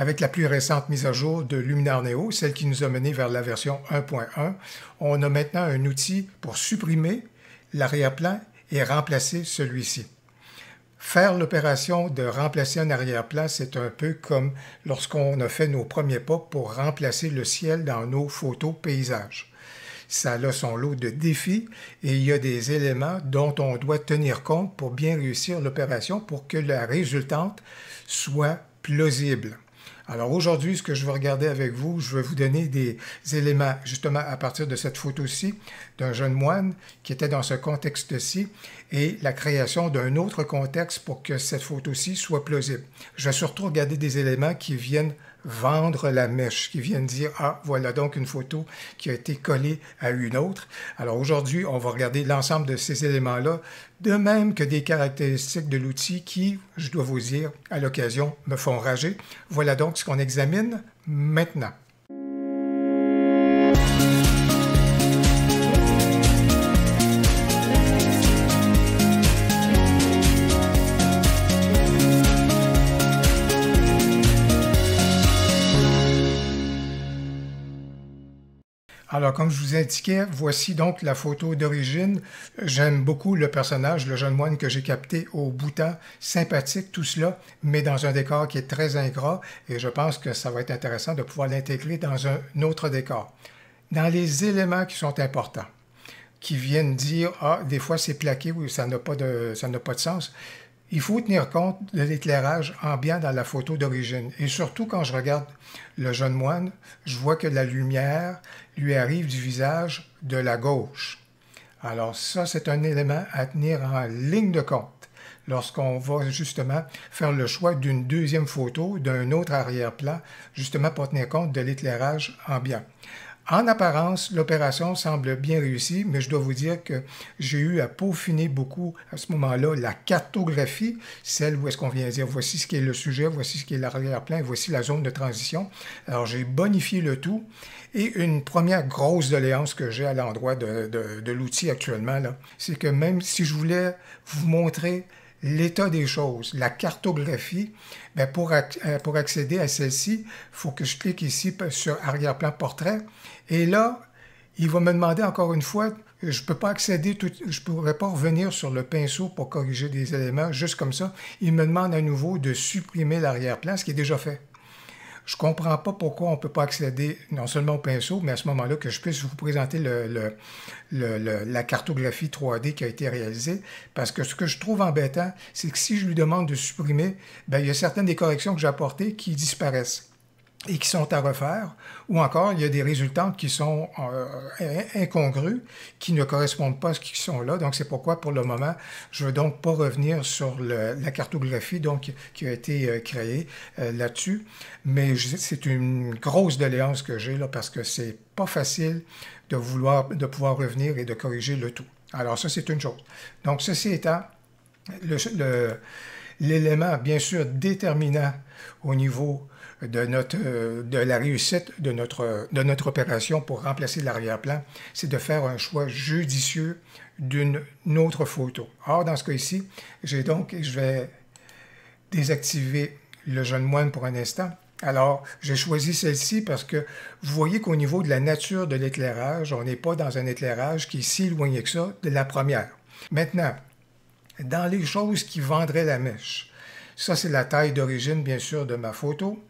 Avec la plus récente mise à jour de Luminar Neo, celle qui nous a mené vers la version 1.1, on a maintenant un outil pour supprimer l'arrière-plan et remplacer celui-ci. Faire l'opération de remplacer un arrière-plan, c'est un peu comme lorsqu'on a fait nos premiers pas pour remplacer le ciel dans nos photos paysages. Ça a son lot de défis et il y a des éléments dont on doit tenir compte pour bien réussir l'opération pour que la résultante soit plausible. Alors aujourd'hui, ce que je vais regarder avec vous, je vais vous donner des éléments justement à partir de cette photo-ci d'un jeune moine qui était dans ce contexte-ci et la création d'un autre contexte pour que cette photo-ci soit plausible. Je vais surtout regarder des éléments qui viennent vendre la mèche, qui viennent dire Ah, voilà donc une photo qui a été collée à une autre. Alors aujourd'hui, on va regarder l'ensemble de ces éléments-là, de même que des caractéristiques de l'outil qui, je dois vous dire, à l'occasion, me font rager. Voilà donc ce qu'on examine maintenant. Alors, comme je vous indiquais, voici donc la photo d'origine. J'aime beaucoup le personnage, le jeune moine que j'ai capté au Bhoutan. Sympathique, tout cela, mais dans un décor qui est très ingrat. Et je pense que ça va être intéressant de pouvoir l'intégrer dans un autre décor. Dans les éléments qui sont importants, qui viennent dire, ah, des fois c'est plaqué ou ça n'a pas, de, ça pas de sens. Il faut tenir compte de l'éclairage ambiant dans la photo d'origine. Et surtout, quand je regarde le jeune moine, je vois que la lumière lui arrive du visage de la gauche. Alors ça, c'est un élément à tenir en ligne de compte lorsqu'on va justement faire le choix d'une deuxième photo, d'un autre arrière-plan, justement pour tenir compte de l'éclairage ambiant. En apparence, l'opération semble bien réussie, mais je dois vous dire que j'ai eu à peaufiner beaucoup à ce moment-là la cartographie, celle où est-ce qu'on vient dire voici ce qui est le sujet, voici ce qui est l'arrière-plan, voici la zone de transition. Alors j'ai bonifié le tout et une première grosse doléance que j'ai à l'endroit de, l'outil actuellement, c'est que même si je voulais vous montrer l'état des choses, la cartographie, ben, pour, euh, pour accéder à celle-ci, il faut que je clique ici sur arrière-plan portrait. Et là, il va me demander encore une fois, je ne peux pas accéder, tout, je ne pourrais pas revenir sur le pinceau pour corriger des éléments, juste comme ça. Il me demande à nouveau de supprimer l'arrière-plan, ce qui est déjà fait. Je ne comprends pas pourquoi on ne peut pas accéder non seulement au pinceau, mais à ce moment-là que je puisse vous présenter le, la cartographie 3D qui a été réalisée. Parce que ce que je trouve embêtant, c'est que si je lui demande de supprimer, ben, il y a certaines des corrections que j'ai apportées qui disparaissent et qui sont à refaire, ou encore il y a des résultats qui sont euh, incongrus, incongrues, qui ne correspondent pas à ce qui sont là. Donc c'est pourquoi pour le moment, je veux donc pas revenir sur la cartographie donc qui a été euh, créée euh, là-dessus, mais c'est une grosse doléance que j'ai là parce que c'est pas facile de vouloir de pouvoir revenir et de corriger le tout. Alors ça c'est une chose. Donc ceci étant le l'élément bien sûr déterminant au niveau euh, de, la réussite de notre, de notre opération pour remplacer l'arrière-plan, c'est de faire un choix judicieux d'une autre photo. Or, dans ce cas-ci, j'ai donc, je vais désactiver le jeune moine pour un instant. Alors, j'ai choisi celle-ci parce que vous voyez qu'au niveau de la nature de l'éclairage, on n'est pas dans un éclairage qui est si éloigné que ça de la première. Maintenant, dans les choses qui vendraient la mèche, ça c'est la taille d'origine bien sûr de ma photo.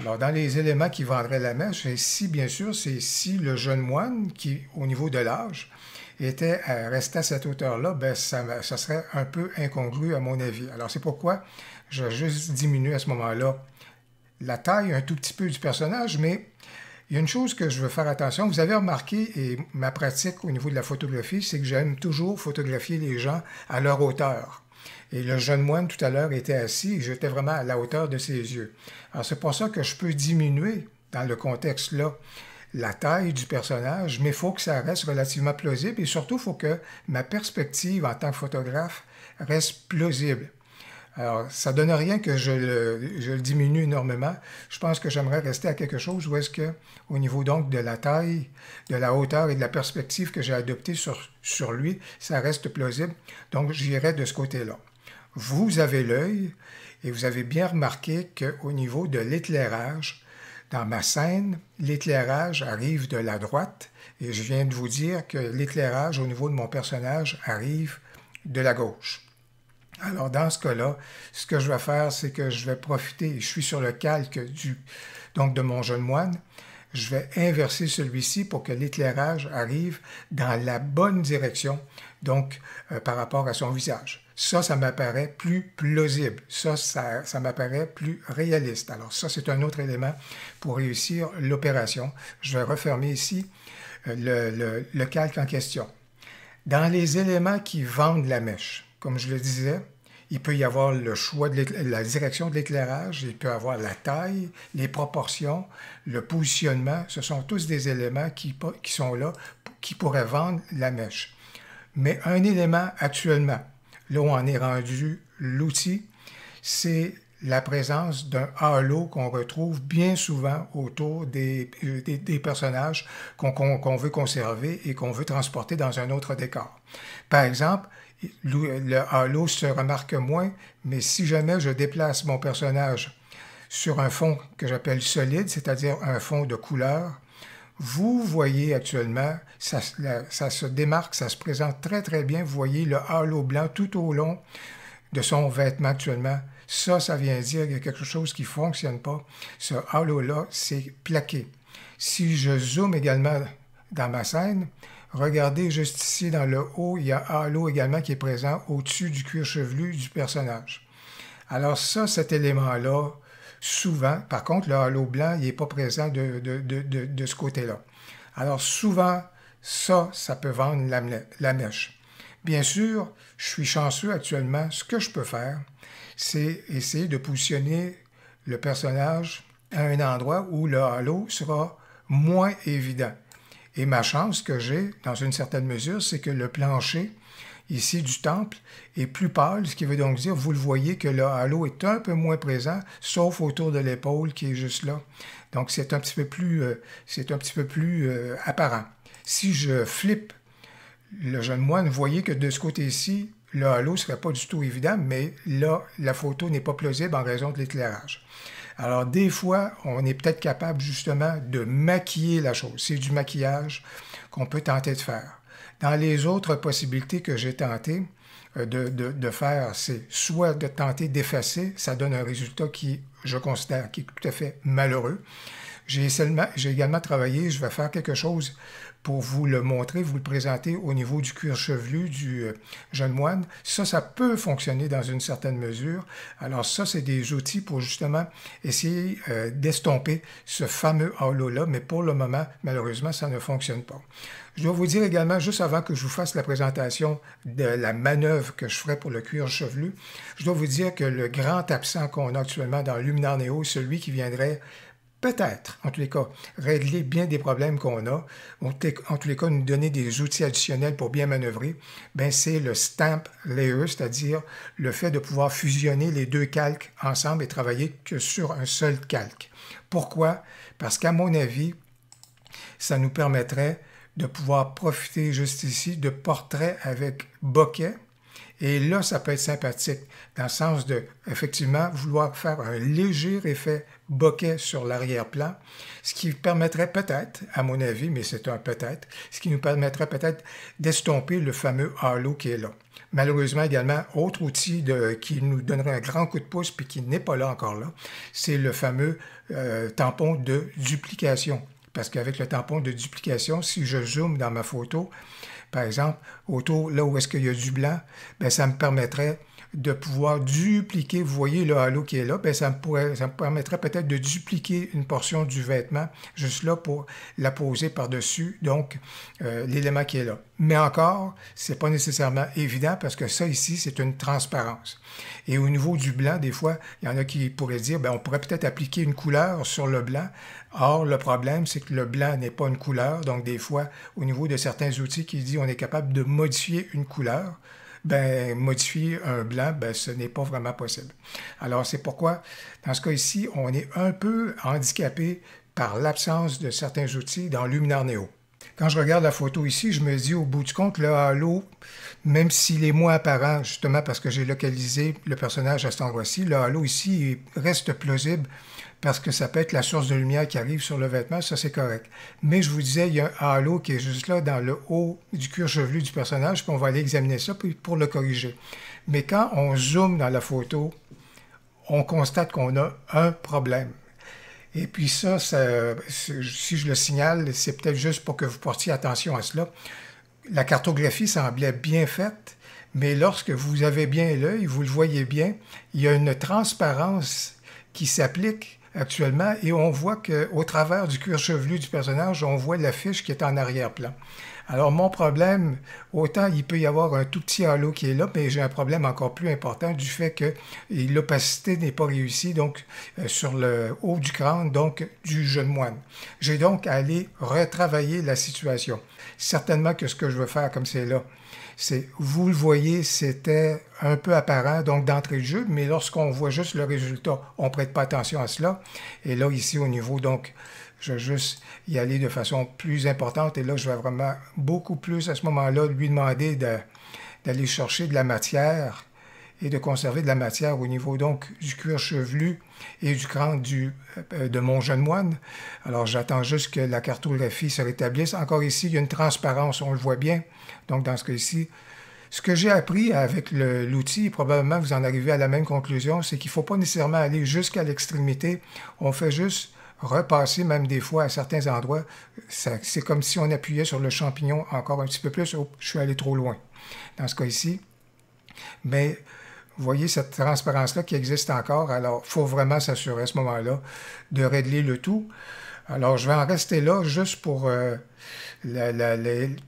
Alors, dans les éléments qui vendraient la mèche, si, bien sûr, c'est si le jeune moine, qui, au niveau de l'âge, était euh, resté à cette hauteur-là, ben, ça, serait un peu incongru, à mon avis. Alors, c'est pourquoi j'ai juste diminué à ce moment-là la taille un tout petit peu du personnage, mais il y a une chose que je veux faire attention. Vous avez remarqué, et ma pratique au niveau de la photographie, c'est que j'aime toujours photographier les gens à leur hauteur. Et le jeune moine, tout à l'heure, était assis et j'étais vraiment à la hauteur de ses yeux. Alors, c'est pour ça que je peux diminuer, dans le contexte-là, la taille du personnage, mais il faut que ça reste relativement plausible et surtout, il faut que ma perspective en tant que photographe reste plausible. Alors, ça ne donne rien que je le, diminue énormément. Je pense que j'aimerais rester à quelque chose où est-ce que, au niveau donc de la taille, de la hauteur et de la perspective que j'ai adoptée sur, sur lui, ça reste plausible. Donc, j'irai de ce côté-là. Vous avez l'œil et vous avez bien remarqué qu'au niveau de l'éclairage, dans ma scène, l'éclairage arrive de la droite et je viens de vous dire que l'éclairage au niveau de mon personnage arrive de la gauche. Alors, dans ce cas-là, ce que je vais faire, c'est que je vais profiter, je suis sur le calque du, donc de mon jeune moine, je vais inverser celui-ci pour que l'éclairage arrive dans la bonne direction, donc euh, par rapport à son visage. Ça, ça m'apparaît plus plausible. Ça, ça, m'apparaît plus réaliste. Alors ça, c'est un autre élément pour réussir l'opération. Je vais refermer ici euh, le calque en question. Dans les éléments qui vendent la mèche, comme je le disais. Il peut y avoir le choix de la direction de l'éclairage, il peut y avoir la taille, les proportions, le positionnement. Ce sont tous des éléments qui, sont là, qui pourraient vendre la mèche. Mais un élément actuellement, là où on est rendu l'outil, c'est la présence d'un halo qu'on retrouve bien souvent autour des, euh, personnages qu'on veut conserver et qu'on veut transporter dans un autre décor. Par exemple, le halo se remarque moins, mais si jamais je déplace mon personnage sur un fond que j'appelle solide, c'est-à-dire un fond de couleur, vous voyez actuellement, ça, se démarque, ça se présente très très bien. Vous voyez le halo blanc tout au long de son vêtement actuellement. Ça, ça vient dire qu'il y a quelque chose qui ne fonctionne pas. Ce halo-là, c'est plaqué. Si je zoome également dans ma scène, Regardez juste ici dans le haut, il y a Halo également qui est présent au-dessus du cuir chevelu du personnage. Alors ça, cet élément-là, souvent, par contre, le halo blanc, il n'est pas présent de, de, de, de ce côté-là. Alors souvent, ça, ça peut vendre la mèche. Bien sûr, je suis chanceux actuellement. Ce que je peux faire, c'est essayer de positionner le personnage à un endroit où le halo sera moins évident. Et ma chance que j'ai, dans une certaine mesure, c'est que le plancher ici du temple est plus pâle, ce qui veut donc dire, vous le voyez, que le halo est un peu moins présent, sauf autour de l'épaule qui est juste là. Donc c'est un petit peu plus, euh, c'est un petit peu plus euh, apparent. Si je flippe le jeune moine, vous voyez que de ce côté-ci, le halo ne serait pas du tout évident, mais là, la photo n'est pas plausible en raison de l'éclairage. Alors, des fois, on est peut-être capable justement de maquiller la chose. C'est du maquillage qu'on peut tenter de faire. Dans les autres possibilités que j'ai tenté euh, de, de faire, c'est soit de tenter d'effacer, ça donne un résultat qui, je considère, qui est tout à fait malheureux. J'ai également travaillé, je vais faire quelque chose pour vous le montrer, vous le présenter au niveau du cuir chevelu du euh, jeune moine. Ça, ça peut fonctionner dans une certaine mesure. Alors ça, c'est des outils pour justement essayer euh, d'estomper ce fameux halo-là, mais pour le moment, malheureusement, ça ne fonctionne pas. Je dois vous dire également, juste avant que je vous fasse la présentation de la manœuvre que je ferai pour le cuir chevelu, je dois vous dire que le grand absent qu'on a actuellement dans Luminar Neo, celui qui viendrait peut-être, en tous les cas, régler bien des problèmes qu'on a, en tous les cas, nous donner des outils additionnels pour bien manœuvrer, ben c'est le stamp layer, c'est-à-dire le fait de pouvoir fusionner les deux calques ensemble et travailler que sur un seul calque. Pourquoi? Parce qu'à mon avis, ça nous permettrait de pouvoir profiter juste ici de portraits avec bokeh et là, ça peut être sympathique, dans le sens de, effectivement, vouloir faire un léger effet bokeh sur l'arrière-plan, ce qui permettrait peut-être, à mon avis, mais c'est un peut-être, ce qui nous permettrait peut-être d'estomper le fameux halo qui est là. Malheureusement également, autre outil qui nous donnerait un grand coup de pouce puis qui n'est pas là encore là, c'est le fameux euh, tampon de duplication parce qu'avec le tampon de duplication, si je zoome dans ma photo, par exemple, autour, là où est-ce qu'il y a du blanc, ben, ça me permettrait de pouvoir dupliquer, vous voyez le halo qui est là, ben, ça, me permettrait peut-être de dupliquer une portion du vêtement juste là pour la poser par-dessus, donc euh, l'élément qui est là. Mais encore, ce n'est pas nécessairement évident parce que ça ici, c'est une transparence. Et au niveau du blanc, des fois, il y en a qui pourraient dire, ben, on pourrait peut-être appliquer une couleur sur le blanc. Or, le problème, c'est que le blanc n'est pas une couleur. Donc, des fois, au niveau de certains outils qui disent, on est capable de modifier une couleur, ben, modifier un blanc, ben, ce n'est pas vraiment possible. Alors, c'est pourquoi, dans ce cas ici, on est un peu handicapé par l'absence de certains outils dans Luminar Neo. Quand je regarde la photo ici, je me dis au bout du compte, le halo, même s'il est moins apparent, justement parce que j'ai localisé le personnage à cet endroit-ci, le halo ici reste plausible parce que ça peut être la source de lumière qui arrive sur le vêtement, ça c'est correct. Mais je vous disais, il y a un halo qui est juste là dans le haut du cuir chevelu du personnage, qu'on va aller examiner ça pour le corriger. Mais quand on zoome dans la photo, on constate qu'on a un problème. Et puis ça, si je le signale, c'est peut-être juste pour que vous portiez attention à cela. La cartographie semblait bien faite, mais lorsque vous avez bien l'œil, vous le voyez bien, il y a une transparence qui s'applique actuellement, et on voit qu'au travers du cuir chevelu du personnage, on voit l'affiche qui est en arrière-plan. Alors mon problème, autant il peut y avoir un tout petit halo qui est là, mais j'ai un problème encore plus important du fait que l'opacité n'est pas réussie donc euh, sur le haut du crâne donc du jeune moine. J'ai donc à aller retravailler la situation. Certainement que ce que je veux faire comme c'est là, c'est, vous le voyez, c'était un peu apparent, donc d'entrée de jeu, mais lorsqu'on voit juste le résultat, on ne prête pas attention à cela. Et là, ici, au niveau, donc, je vais juste y aller de façon plus importante. Et là, je vais vraiment beaucoup plus, à ce moment-là, lui demander d'aller chercher de la matière et de conserver de la matière au niveau donc du cuir chevelu et du cran du, euh, de mon jeune moine. Alors j'attends juste que la cartographie se rétablisse. Encore ici, il y a une transparence, on le voit bien. Donc dans ce cas-ci, ce que j'ai appris avec l'outil, probablement vous en arrivez à la même conclusion, c'est qu'il ne faut pas nécessairement aller jusqu'à l'extrémité. On fait juste repasser même des fois à certains endroits. C'est comme si on appuyait sur le champignon encore un petit peu plus. je suis allé trop loin. Dans ce cas ci mais vous voyez cette transparence-là qui existe encore. Alors, il faut vraiment s'assurer à ce moment-là de régler le tout. Alors, je vais en rester là juste pour, euh,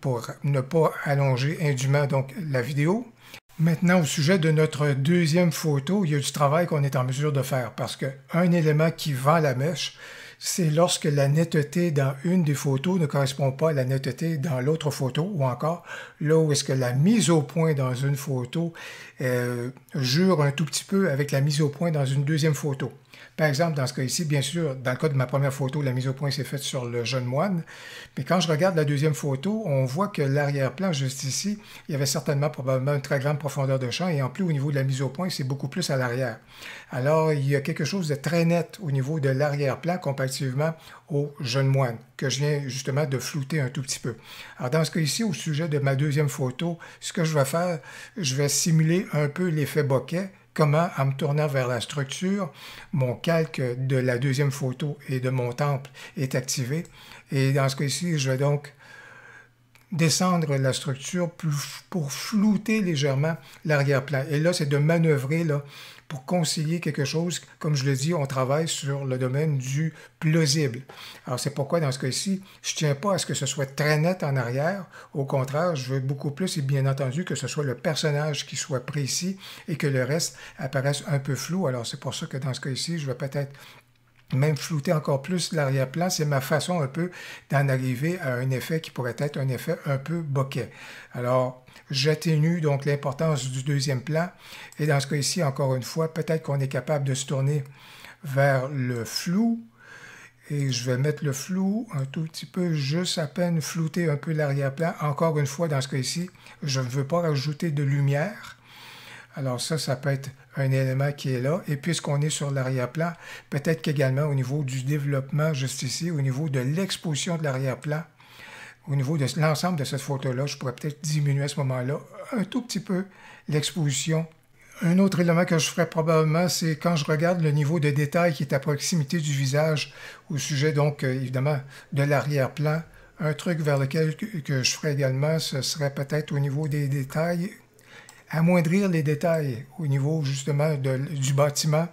pour ne pas allonger indûment donc, la vidéo. Maintenant, au sujet de notre deuxième photo, il y a du travail qu'on est en mesure de faire parce qu'un élément qui vend la mèche, c'est lorsque la netteté dans une des photos ne correspond pas à la netteté dans l'autre photo, ou encore là où est-ce que la mise au point dans une photo euh, jure un tout petit peu avec la mise au point dans une deuxième photo. Par exemple, dans ce cas ici, bien sûr, dans le cas de ma première photo, la mise au point s'est faite sur le jeune moine. Mais quand je regarde la deuxième photo, on voit que l'arrière-plan, juste ici, il y avait certainement probablement une très grande profondeur de champ. Et en plus, au niveau de la mise au point, c'est beaucoup plus à l'arrière. Alors, il y a quelque chose de très net au niveau de l'arrière-plan comparativement au jeune moine, que je viens justement de flouter un tout petit peu. Alors, dans ce cas ici, au sujet de ma deuxième photo, ce que je vais faire, je vais simuler un peu l'effet bokeh comment, en me tournant vers la structure, mon calque de la deuxième photo et de mon temple est activé. Et dans ce cas-ci, je vais donc descendre la structure pour flouter légèrement l'arrière-plan. Et là, c'est de manœuvrer là, pour concilier quelque chose. Comme je le dis, on travaille sur le domaine du plausible. Alors c'est pourquoi dans ce cas-ci, je ne tiens pas à ce que ce soit très net en arrière. Au contraire, je veux beaucoup plus et bien entendu que ce soit le personnage qui soit précis et que le reste apparaisse un peu flou. Alors c'est pour ça que dans ce cas-ci, je vais peut-être même flouter encore plus l'arrière-plan, c'est ma façon un peu d'en arriver à un effet qui pourrait être un effet un peu bokeh. Alors, j'atténue donc l'importance du deuxième plan et dans ce cas-ci, encore une fois, peut-être qu'on est capable de se tourner vers le flou et je vais mettre le flou un tout petit peu, juste à peine flouter un peu l'arrière-plan. Encore une fois, dans ce cas-ci, je ne veux pas rajouter de lumière alors ça, ça peut être un élément qui est là. Et puisqu'on est sur l'arrière-plan, peut-être qu'également au niveau du développement, juste ici, au niveau de l'exposition de l'arrière-plan, au niveau de l'ensemble de cette photo-là, je pourrais peut-être diminuer à ce moment-là un tout petit peu l'exposition. Un autre élément que je ferais probablement, c'est quand je regarde le niveau de détail qui est à proximité du visage au sujet donc euh, évidemment de l'arrière-plan, un truc vers lequel que je ferais également, ce serait peut-être au niveau des détails amoindrir les détails au niveau justement de, du bâtiment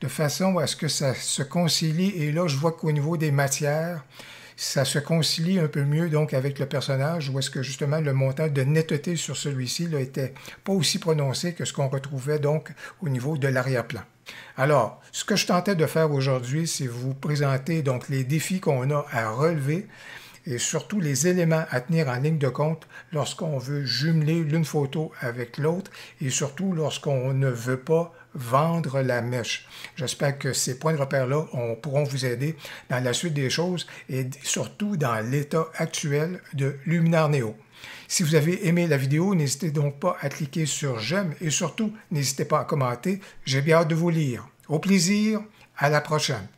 de façon à ce que ça se concilie. Et là, je vois qu'au niveau des matières, ça se concilie un peu mieux donc avec le personnage, où est-ce que justement le montant de netteté sur celui-ci n'était pas aussi prononcé que ce qu'on retrouvait donc au niveau de l'arrière-plan. Alors, ce que je tentais de faire aujourd'hui, c'est vous présenter donc les défis qu'on a à relever et surtout les éléments à tenir en ligne de compte lorsqu'on veut jumeler l'une photo avec l'autre et surtout lorsqu'on ne veut pas vendre la mèche. J'espère que ces points de repère-là pourront vous aider dans la suite des choses et surtout dans l'état actuel de Luminar Neo. Si vous avez aimé la vidéo, n'hésitez donc pas à cliquer sur j'aime et surtout n'hésitez pas à commenter. J'ai bien hâte de vous lire. Au plaisir, à la prochaine.